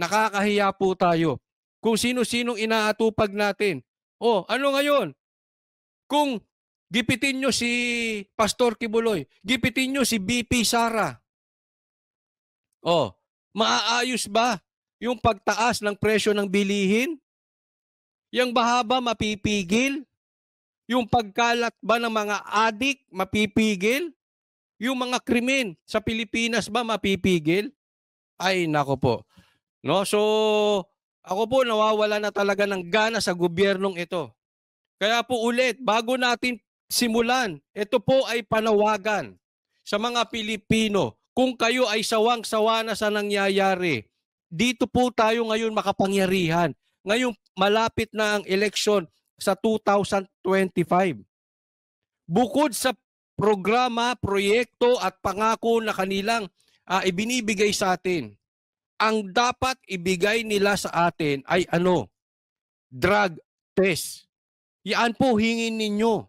Nakakahiya po tayo. Kung sino-sinong inaatupag natin. Oh, ano ngayon? Kung gipitin nyo si Pastor Kibuloy, gipitin nyo si BP Sara. Oh, maaayos ba yung pagtaas ng presyo ng bilihin? Yang bahaba mapipigil? Yung pagkalat ba ng mga adik mapipigil? Yung mga krimen sa Pilipinas ba mapipigil? Ay nako po. No? So, ako po nawawala na talaga ng gana sa gobyernong ito. Kaya po ulit, bago natin simulan, ito po ay panawagan sa mga Pilipino. Kung kayo ay sawang-sawa na sa nangyayari, dito po tayo ngayon makapangyarihan. Ngayon, malapit na ang eleksyon sa 2025. Bukod sa programa, proyekto at pangako na kanilang uh, ibinibigay sa atin, ang dapat ibigay nila sa atin ay ano? Drug test. Yan po hingin ninyo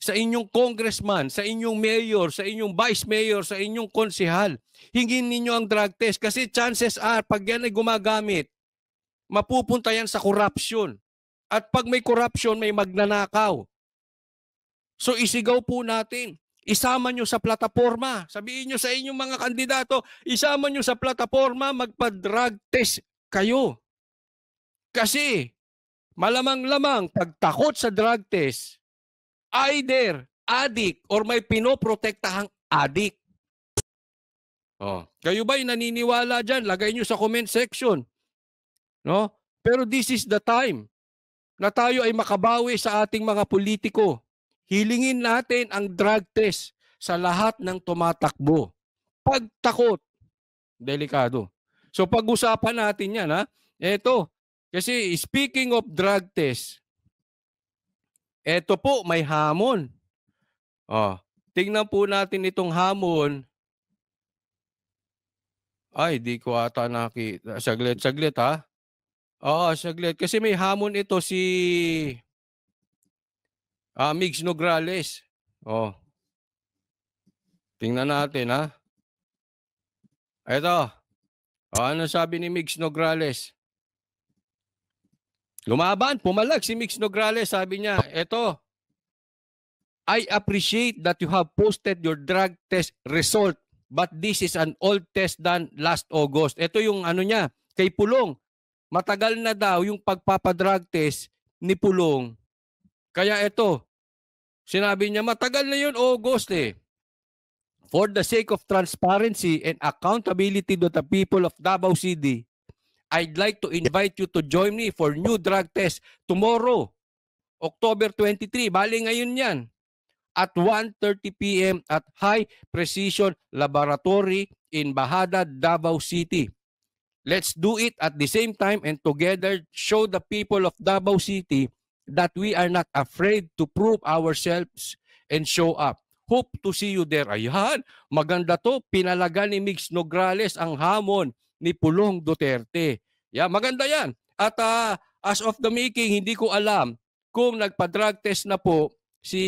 sa inyong congressman, sa inyong mayor, sa inyong vice mayor, sa inyong konsihal. Hingin ninyo ang drug test kasi chances are pag yan ay gumagamit, mapupunta yan sa corruption. At pag may corruption, may magnanakaw. So isigaw po natin Isama nyo sa plataforma. Sabihin nyo sa inyong mga kandidato, isama nyo sa plataforma, magpa-drug test kayo. Kasi malamang-lamang pagtakot sa drug test, either addict or may pinoprotektahang addict. Oh, kayo ba'y naniniwala diyan? Lagay niyo sa comment section. No? Pero this is the time na tayo ay makabawi sa ating mga politiko. Hilingin natin ang drug test sa lahat ng tumatakbo. Pagtakot, delikado. So pag-usapan natin yan ha. Ito, kasi speaking of drug test, ito po may hamon. Oh, tingnan po natin itong hamon. Ay, di ko ata nakita. Saglit, saglit ha. Oo, saglit. Kasi may hamon ito si Ah, Mix Nograles. Oh. Tingnan natin, ha? Ito. Oh, ano sabi ni Mix Nograles? Lumaban, pumalag si Mix Nograles. Sabi niya, ito. I appreciate that you have posted your drug test result but this is an old test done last August. Ito yung ano niya, kay Pulong. Matagal na daw yung pagpapadrug test ni Pulong kaya ito, sinabi niya matagal na yun August eh. For the sake of transparency and accountability to the people of Davao City, I'd like to invite you to join me for new drug test tomorrow, October 23. Bali ngayon yan at 1.30 p.m. at High Precision Laboratory in Bahada, Davao City. Let's do it at the same time and together show the people of Davao City that we are not afraid to prove ourselves and show up. Hope to see you there. Ayan, maganda to. Pinalaga ni Mix Nograles ang hamon ni Pulong Duterte. Yeah, maganda yan. At uh, as of the making, hindi ko alam kung nagpa-drug test na po si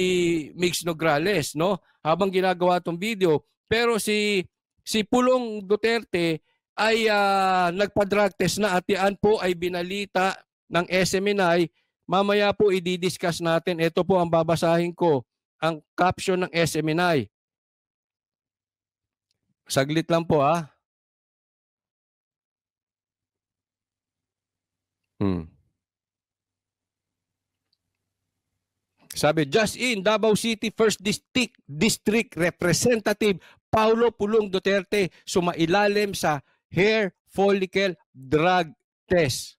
Mix Nograles no habang ginagawa tong video pero si si Pulong Duterte ay uh, nagpa-drug test na at yan po ay binalita ng SMNI Mamaya po i-discuss natin. Ito po ang babasahin ko, ang caption ng SMNI. Saglit lang po ah. Hmm. Sabi, just in, Davao City 1st District, District Representative Paulo Pulong Duterte sumailalim sa hair follicle drug test.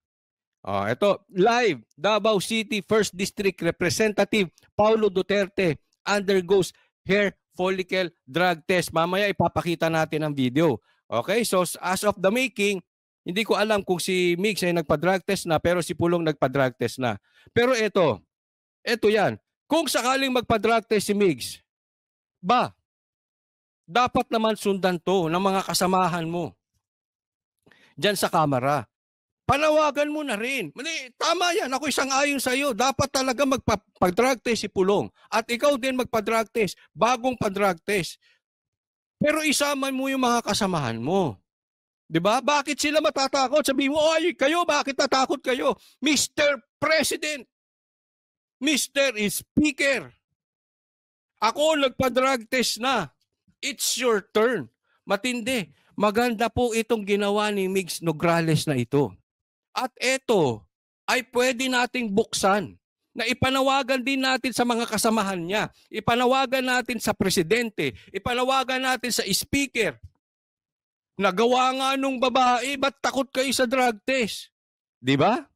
Uh, ah, ito, live, Davao City First District Representative Paulo Duterte undergoes hair follicle drug test. Mamaya ipapakita natin ang video. Okay, so as of the making, hindi ko alam kung si Mix ay nagpa-drug test na pero si Pulong nagpa-drug test na. Pero ito, ito yan. Kung sakaling magpa-drug test si Mix, ba, dapat naman sundan to ng mga kasamahan mo. Diyan sa kamera panawagan mo na rin. Mali, tama yan. Ako isang ayon sa iyo. Dapat talaga magpa-drug test si Pulong. At ikaw din magpa-drug test. Bagong pa-drug test. Pero isama mo yung mga kasamahan mo. 'Di ba? Bakit sila matatakot? Sabihin mo, "Oy, kayo bakit natakot kayo? Mr. President, Mr. Speaker, ako nagpa-drug test na. It's your turn." Matindi. Maganda po itong ginawa ni Migs Nograles na ito. At ito ay pwede nating buksan na ipanawagan din natin sa mga kasamahan niya. Ipanawagan natin sa presidente. Ipanawagan natin sa speaker. Nagawa nga nung babae, ba't takot kayo sa drug test? Di ba?